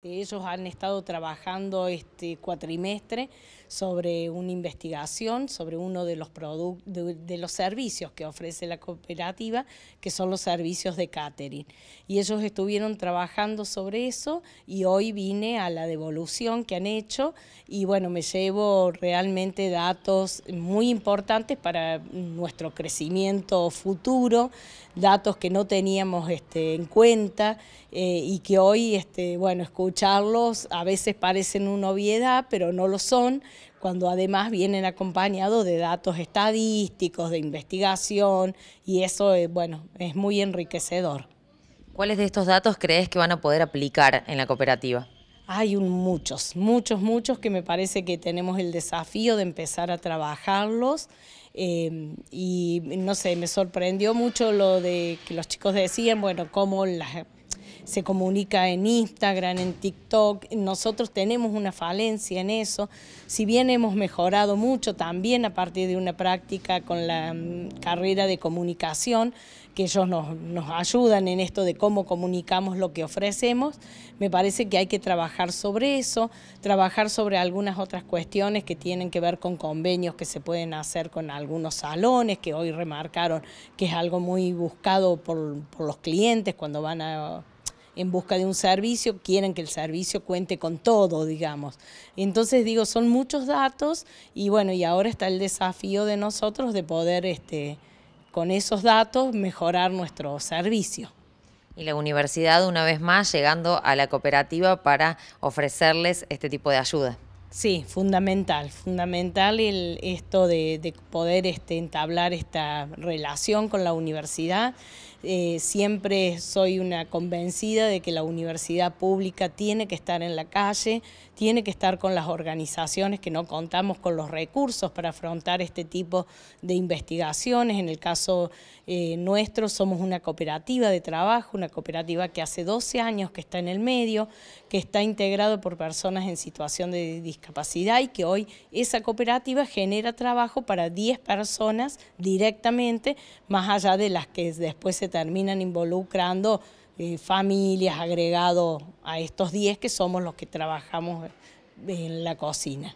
Ellos han estado trabajando este cuatrimestre sobre una investigación sobre uno de los, de, de los servicios que ofrece la cooperativa, que son los servicios de catering. Y ellos estuvieron trabajando sobre eso y hoy vine a la devolución que han hecho y bueno, me llevo realmente datos muy importantes para nuestro crecimiento futuro, datos que no teníamos este, en cuenta eh, y que hoy, este, bueno, escuchamos escucharlos a veces parecen una obviedad, pero no lo son, cuando además vienen acompañados de datos estadísticos, de investigación, y eso, eh, bueno, es muy enriquecedor. ¿Cuáles de estos datos crees que van a poder aplicar en la cooperativa? Hay un, muchos, muchos, muchos que me parece que tenemos el desafío de empezar a trabajarlos. Em, y no sé, me sorprendió mucho lo de que los chicos decían, bueno, cómo las se comunica en Instagram, en TikTok. Nosotros tenemos una falencia en eso. Si bien hemos mejorado mucho también a partir de una práctica con la mm, carrera de comunicación, que ellos nos, ayudan en esto de cómo comunicamos lo que ofrecemos, me parece que hay que trabajar sobre eso, trabajar sobre algunas otras cuestiones que tienen que ver con convenios que se pueden hacer con algunos salones, que hoy remarcaron que es algo muy buscado por los clientes cuando van a en busca de un servicio, quieren que el servicio cuente con todo, digamos. Entonces digo, son muchos datos y bueno, y ahora está el desafío de nosotros de poder este, con esos datos mejorar nuestro servicio. Y la universidad una vez más llegando a la cooperativa para ofrecerles este tipo de ayuda. Sí, fundamental, fundamental el, esto de, poder este, entablar esta relación con la universidad. Eh, siempre soy una convencida de que la universidad pública tiene que estar en la calle, tiene que estar con las organizaciones que no contamos con los recursos para afrontar este tipo de investigaciones. En el caso eh, nuestro somos una cooperativa de trabajo, una cooperativa que hace 12 años que está en el medio, que está integrado por personas en situación de discapacidad y que hoy esa cooperativa genera trabajo para 10 personas directamente, más allá de las que después se terminan involucrando eh, familias agregados a estos 10 que somos los que trabajamos eh, en la cocina.